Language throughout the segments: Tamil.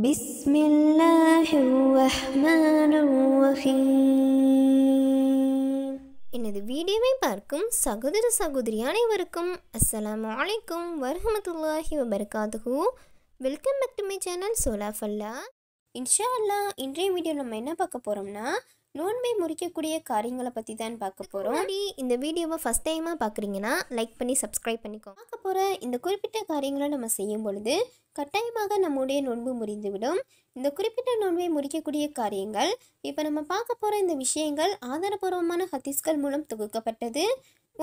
بسم الله الرحمن الرحيم எனது வீடியோவை பார்க்கும் சகோதர சகோதரி அனைவருக்கும் அஸ்ஸலாமு அலைக்கும் வரஹமத்துல்லாஹி வபரகாத்துஹு welcome back to my channel சோலா ஃபல்லா இன்ஷா அல்லா இன்றைய வீடியோ நம்ம என்ன பார்க்க போகிறோம்னா நோன்பை முறிக்கக்கூடிய காரியங்களை பற்றி தான் பார்க்க போகிறோம் இந்த வீடியோவை ஃபஸ்ட் டைமாக பார்க்குறீங்கன்னா லைக் பண்ணி சப்ஸ்கிரைப் பண்ணிக்கோ பார்க்க போகிற இந்த குறிப்பிட்ட காரியங்களை நம்ம செய்யும் பொழுது கட்டாயமாக நம்முடைய நோன்பு முறிந்துவிடும் இந்த குறிப்பிட்ட நோன்பை முறிக்கக்கூடிய காரியங்கள் இப்போ நம்ம பார்க்க போகிற இந்த விஷயங்கள் ஆதாரபூர்வமான ஹத்தீஸ்கள் மூலம் தொகுக்கப்பட்டது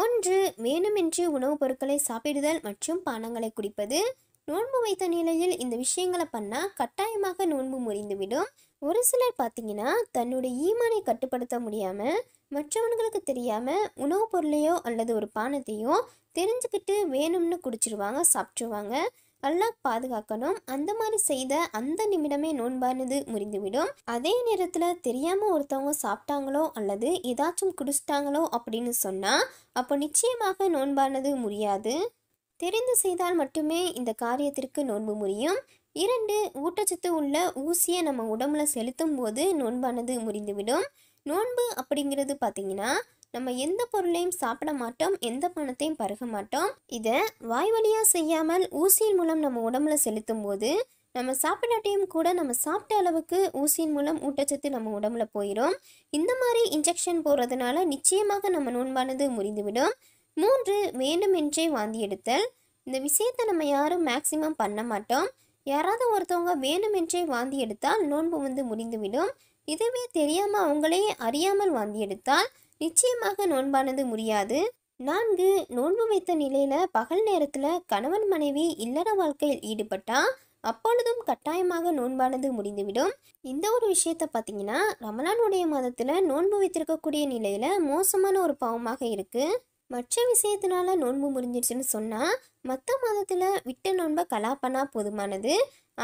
ஒன்று வேணுமென்று உணவுப் பொருட்களை சாப்பிடுதல் மற்றும் பானங்களை குடிப்பது நோன்பு வைத்த நிலையில் இந்த விஷயங்களை பண்ணால் கட்டாயமாக நோன்பு முறிந்துவிடும் ஒரு சிலர் பார்த்தீங்கன்னா தன்னுடைய ஈமானை கட்டுப்படுத்த முடியாமல் மற்றவங்களுக்கு தெரியாமல் உணவுப் பொருளையோ அல்லது ஒரு பானத்தையோ தெரிஞ்சுக்கிட்டு வேணும்னு குடிச்சிருவாங்க சாப்பிட்ருவாங்க நல்லா பாதுகாக்கணும் அந்த மாதிரி செய்த அந்த நிமிடமே நோன்பானது முறிந்துவிடும் அதே நேரத்தில் தெரியாமல் ஒருத்தவங்க சாப்பிட்டாங்களோ அல்லது ஏதாச்சும் குடிச்சிட்டாங்களோ அப்படின்னு சொன்னால் அப்போ நிச்சயமாக நோன்பானது முடியாது தெரிந்து செய்தால் மட்டுமே இந்த காரியத்திற்கு நோன்பு முடியும் இரண்டு ஊட்டச்சத்து உள்ள ஊசியை நம்ம உடம்புல செலுத்தும் போது நோன்பானது முறிந்துவிடும் நோன்பு அப்படிங்கிறது பார்த்தீங்கன்னா நம்ம எந்த பொருளையும் சாப்பிட மாட்டோம் எந்த பணத்தையும் பருக மாட்டோம் இதை வாய் வழியாக செய்யாமல் ஊசியின் மூலம் நம்ம உடம்புல செலுத்தும் போது நம்ம சாப்பிடாட்டையும் கூட நம்ம சாப்பிட்ட அளவுக்கு ஊசியின் மூலம் ஊட்டச்சத்து நம்ம உடம்புல போயிடும் இந்த மாதிரி இன்ஜெக்ஷன் போடுறதுனால நிச்சயமாக நம்ம நோன்பானது முறிந்துவிடும் மூன்று வேண்டுமென்றே வாந்தி எடுத்தல் இந்த விஷயத்தை நம்ம யாரும் மேக்சிமம் பண்ண மாட்டோம் யாராவது ஒருத்தவங்க வேண்டுமென்றே வாந்தி எடுத்தால் நோன்பு வந்து முடிந்துவிடும் இதுவே தெரியாமல் அவங்களே அறியாமல் வாந்தி எடுத்தால் நிச்சயமாக நோன்பானது முடியாது நான்கு நோன்பு வைத்த நிலையில் பகல் நேரத்தில் கணவன் மனைவி இல்லற வாழ்க்கையில் ஈடுபட்டா அப்பொழுதும் கட்டாயமாக நோன்பானது முடிந்துவிடும் இந்த ஒரு விஷயத்த பார்த்தீங்கன்னா ரமலானுடைய மாதத்துல நோன்பு வைத்திருக்கக்கூடிய நிலையில் மோசமான ஒரு பாவமாக இருக்குது மற்ற விஷயத்தினால நோன்பு முடிஞ்சிருச்சுன்னு சொன்னால் மற்ற மாதத்தில் விட்ட நோன்பை கலாப்பனா போதுமானது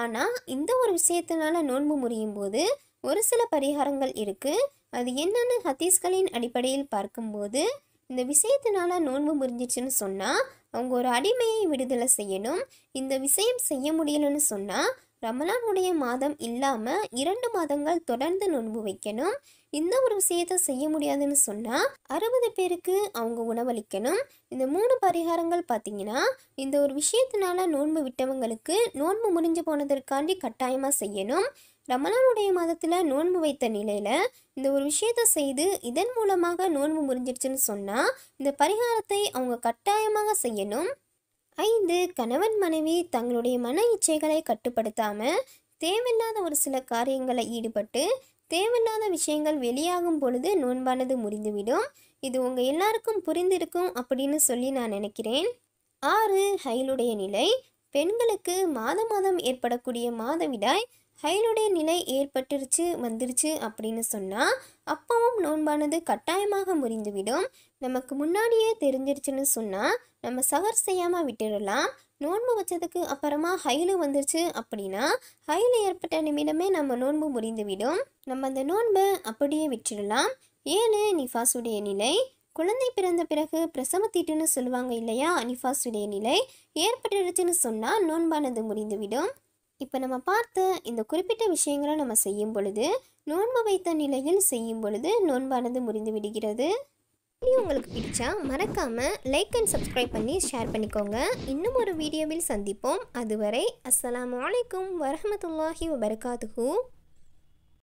ஆனால் இந்த ஒரு விஷயத்தினால நோன்பு முறியும் போது ஒரு சில பரிகாரங்கள் இருக்குது அது என்னென்னு ஹதீஸ்களின் அடிப்படையில் பார்க்கும்போது இந்த விஷயத்தினால நோன்பு முறிஞ்சிச்சுன்னு சொன்னால் அவங்க ஒரு அடிமையை விடுதலை செய்யணும் இந்த விஷயம் செய்ய முடியலன்னு சொன்னால் ரமலானுடைய மாதம் இல்லாமல் இரண்டு மாதங்கள் தொடர்ந்து நோன்பு வைக்கணும் இந்த ஒரு விஷயத்தை செய்ய முடியாதுன்னு சொன்னால் அறுபது பேருக்கு அவங்க உணவளிக்கணும் இந்த மூணு பரிகாரங்கள் பார்த்தீங்கன்னா இந்த ஒரு விஷயத்தினால நோன்பு விட்டவங்களுக்கு நோன்பு முடிஞ்சு போனதற்காண்டி கட்டாயமாக செய்யணும் ரமலானுடைய மாதத்தில் நோன்பு வைத்த நிலையில் இந்த ஒரு விஷயத்தை செய்து இதன் மூலமாக நோன்பு முடிஞ்சிருச்சுன்னு சொன்னால் இந்த பரிகாரத்தை அவங்க கட்டாயமாக செய்யணும் ஐந்து கணவன் மனைவி தங்களுடைய மன இச்சைகளை கட்டுப்படுத்தாமல் தேவையில்லாத ஒரு சில காரியங்களை ஈடுபட்டு தேவையில்லாத விஷயங்கள் வெளியாகும் பொழுது நோன்பானது முடிந்துவிடும் இது உங்கள் எல்லாருக்கும் புரிந்திருக்கும் அப்படின்னு சொல்லி நான் நினைக்கிறேன் ஆறு ஹைலுடைய நிலை பெண்களுக்கு மாதம் மாதம் ஏற்படக்கூடிய மாதவிடாய் ஹைலுடைய நிலை ஏற்பட்டுருச்சு வந்துருச்சு அப்படின்னு சொன்னால் அப்பவும் நோன்பானது கட்டாயமாக முறிந்துவிடும் நமக்கு முன்னாடியே தெரிஞ்சிருச்சுன்னு சொன்னால் நம்ம சகர் செய்யாமல் விட்டுடலாம் நோன்பு வச்சதுக்கு அப்புறமா ஹைலு வந்துருச்சு அப்படின்னா ஹைலு ஏற்பட்ட நிமிடமே நம்ம நோன்பு முறிந்துவிடும் நம்ம அந்த நோன்பை அப்படியே விட்டுடலாம் ஏழு நிஃபாஸுடைய நிலை குழந்தை பிறந்த பிறகு பிரசவத்தீட்டுன்னு சொல்லுவாங்க இல்லையா நிஃபாஸுடைய நிலை ஏற்பட்டுருச்சுன்னு சொன்னால் நோன்பானது முறிந்துவிடும் இப்போ நம்ம பார்த்த இந்த குறிப்பிட்ட விஷயங்களை நம்ம செய்யும் பொழுது நோன்பு வைத்த நிலையில் செய்யும் பொழுது நோன்பானது முறிந்து விடுகிறது வீடியோ உங்களுக்கு பிடிச்சா மறக்காமல் லைக் அண்ட் சப்ஸ்கிரைப் பண்ணி ஷேர் பண்ணிக்கோங்க இன்னும் ஒரு வீடியோவில் சந்திப்போம் அதுவரை அஸ்லாம் வலைக்கம் வரமத்துல்லாஹி வபர்காத்துஹூ